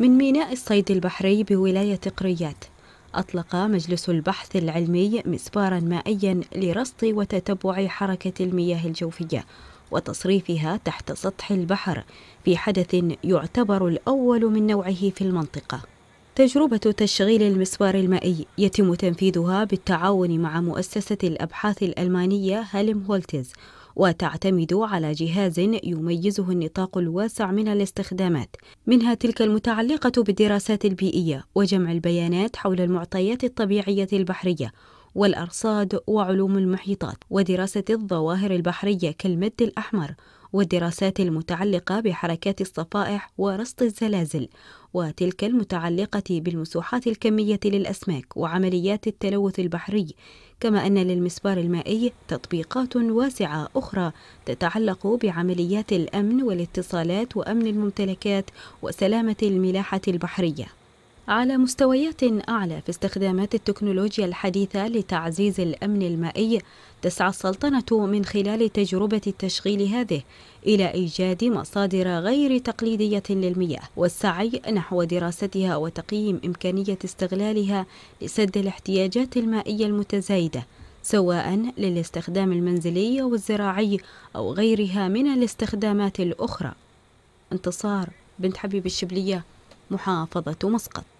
من ميناء الصيد البحري بولاية قريات أطلق مجلس البحث العلمي مسبارا مائيا لرصد وتتبع حركة المياه الجوفية وتصريفها تحت سطح البحر في حدث يعتبر الأول من نوعه في المنطقة تجربة تشغيل المسبار المائي يتم تنفيذها بالتعاون مع مؤسسة الأبحاث الألمانية هالم هولتز وتعتمد على جهاز يميزه النطاق الواسع من الاستخدامات منها تلك المتعلقة بالدراسات البيئية وجمع البيانات حول المعطيات الطبيعية البحرية والأرصاد وعلوم المحيطات ودراسة الظواهر البحرية كالمد الأحمر والدراسات المتعلقة بحركات الصفائح ورصد الزلازل وتلك المتعلقة بالمسوحات الكمية للأسماك وعمليات التلوث البحري كما أن للمسبار المائي تطبيقات واسعة أخرى تتعلق بعمليات الأمن والاتصالات وأمن الممتلكات وسلامة الملاحة البحرية على مستويات أعلى في استخدامات التكنولوجيا الحديثة لتعزيز الأمن المائي تسعى السلطنة من خلال تجربة التشغيل هذه إلى إيجاد مصادر غير تقليدية للمياه والسعي نحو دراستها وتقييم إمكانية استغلالها لسد الاحتياجات المائية المتزايدة سواء للاستخدام المنزلي أو الزراعي أو غيرها من الاستخدامات الأخرى انتصار بنت حبيب الشبلية محافظة مسقط